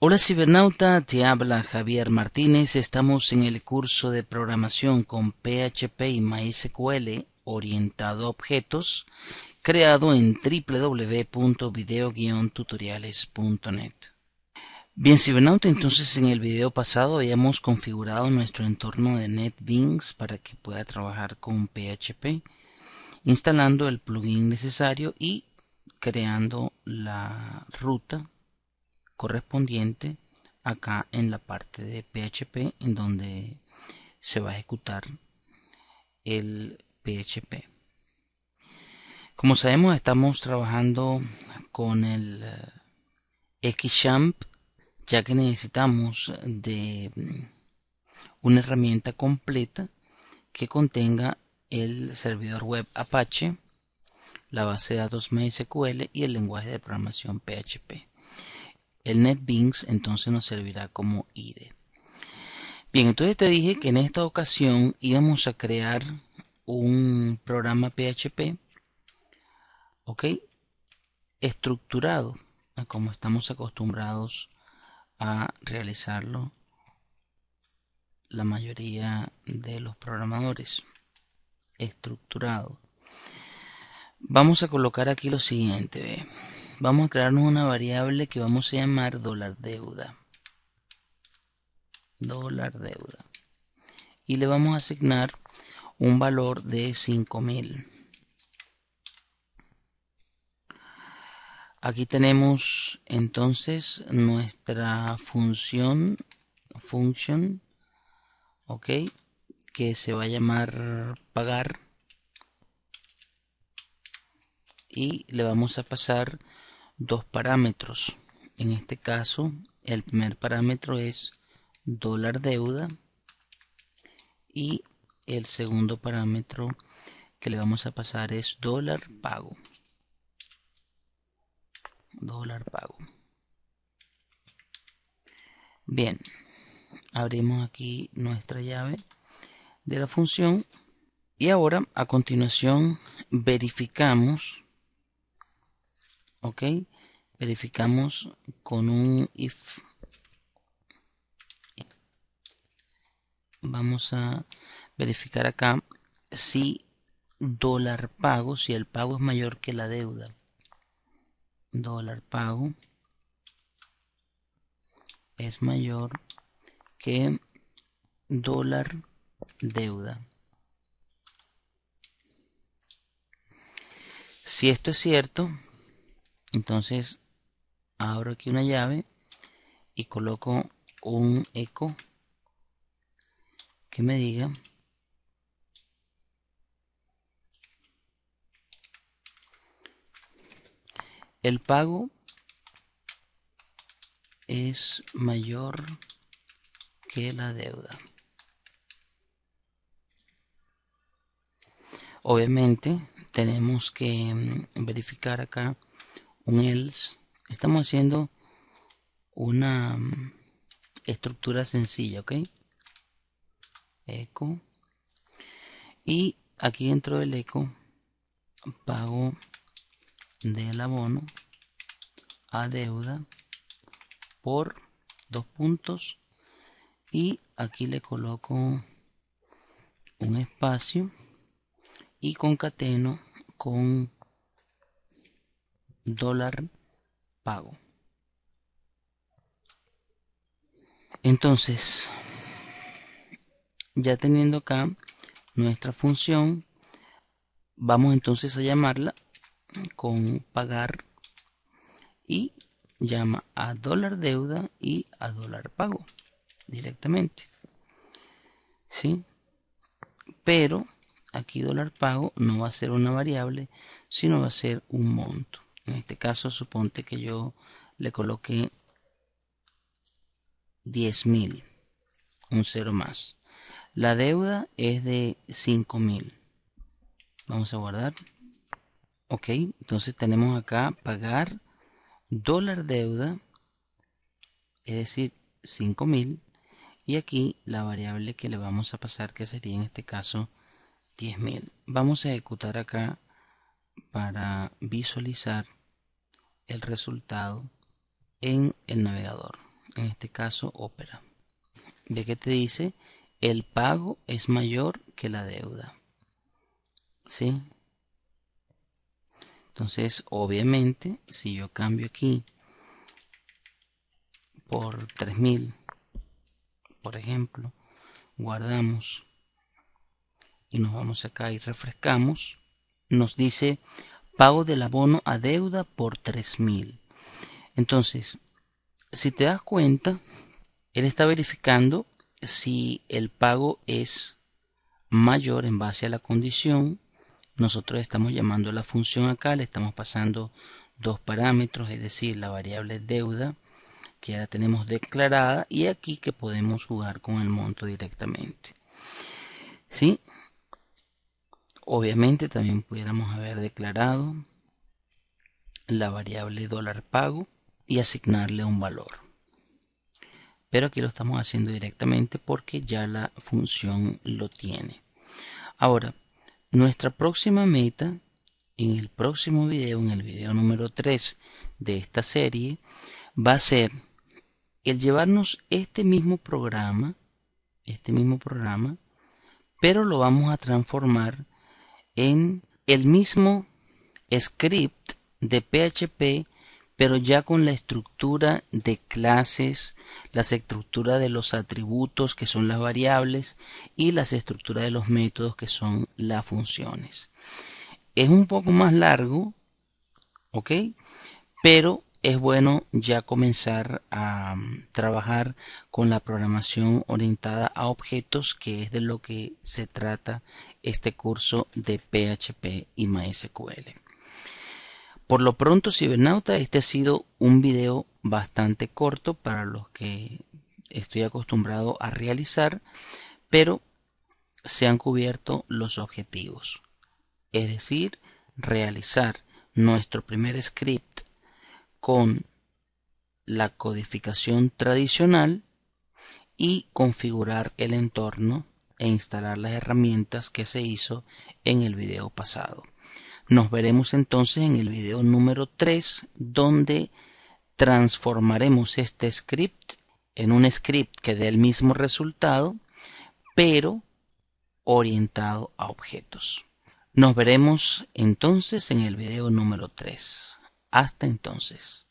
Hola cibernauta, te habla Javier Martínez. Estamos en el curso de programación con PHP y MySQL orientado a objetos creado en www.video-tutoriales.net. Bien cibernauta, entonces en el video pasado habíamos configurado nuestro entorno de NetBeans para que pueda trabajar con PHP instalando el plugin necesario y creando la ruta correspondiente acá en la parte de PHP en donde se va a ejecutar el PHP. Como sabemos estamos trabajando con el eh, Xchamp ya que necesitamos de mm, una herramienta completa que contenga el servidor web Apache, la base de datos MySQL y el lenguaje de programación PHP. El NetBeans entonces nos servirá como IDE. Bien, entonces te dije que en esta ocasión íbamos a crear un programa PHP, ¿ok? Estructurado, como estamos acostumbrados a realizarlo la mayoría de los programadores. Estructurado. Vamos a colocar aquí lo siguiente vamos a crearnos una variable que vamos a llamar dólar deuda. Dólar deuda. Y le vamos a asignar un valor de 5000. Aquí tenemos entonces nuestra función, function, ok, que se va a llamar pagar y le vamos a pasar dos parámetros. En este caso, el primer parámetro es dólar deuda y el segundo parámetro que le vamos a pasar es dólar pago. Dólar pago. Bien, abrimos aquí nuestra llave de la función y ahora a continuación verificamos ok verificamos con un if vamos a verificar acá si dólar pago si el pago es mayor que la deuda dólar pago es mayor que dólar deuda si esto es cierto entonces abro aquí una llave y coloco un eco que me diga el pago es mayor que la deuda obviamente tenemos que mm, verificar acá un else, estamos haciendo una mm, estructura sencilla, ¿ok? Eco. Y aquí dentro del eco pago del abono a deuda por dos puntos y aquí le coloco un espacio y concateno con dólar pago. Entonces, ya teniendo acá nuestra función, vamos entonces a llamarla con pagar y llama a dólar deuda y a dólar pago directamente. ¿Sí? Pero aquí dólar pago no va a ser una variable, sino va a ser un monto. En este caso, suponte que yo le coloque 10.000, un cero más. La deuda es de 5.000. Vamos a guardar. Ok, entonces tenemos acá pagar dólar deuda, es decir, 5.000. Y aquí la variable que le vamos a pasar, que sería en este caso 10.000. Vamos a ejecutar acá para visualizar el resultado en el navegador, en este caso Opera. Ve que te dice el pago es mayor que la deuda. ¿Sí? Entonces, obviamente, si yo cambio aquí por 3000, por ejemplo, guardamos y nos vamos acá y refrescamos nos dice pago del abono a deuda por 3.000. Entonces, si te das cuenta, él está verificando si el pago es mayor en base a la condición. Nosotros estamos llamando la función acá, le estamos pasando dos parámetros, es decir, la variable deuda que ya tenemos declarada y aquí que podemos jugar con el monto directamente. ¿Sí? Obviamente también pudiéramos haber declarado la variable dólar pago y asignarle un valor. Pero aquí lo estamos haciendo directamente porque ya la función lo tiene. Ahora, nuestra próxima meta en el próximo video, en el video número 3 de esta serie, va a ser el llevarnos este mismo programa, este mismo programa, pero lo vamos a transformar en el mismo script de PHP, pero ya con la estructura de clases, la estructura de los atributos que son las variables y las estructuras de los métodos que son las funciones. Es un poco más largo, ¿ok? Pero es bueno ya comenzar a mm, trabajar con la programación orientada a objetos, que es de lo que se trata este curso de PHP y MySQL. Por lo pronto, cibernauta, este ha sido un video bastante corto para los que estoy acostumbrado a realizar, pero se han cubierto los objetivos, es decir, realizar nuestro primer script con la codificación tradicional y configurar el entorno e instalar las herramientas que se hizo en el video pasado. Nos veremos entonces en el video número 3 donde transformaremos este script en un script que dé el mismo resultado pero orientado a objetos. Nos veremos entonces en el video número 3. Hasta entonces.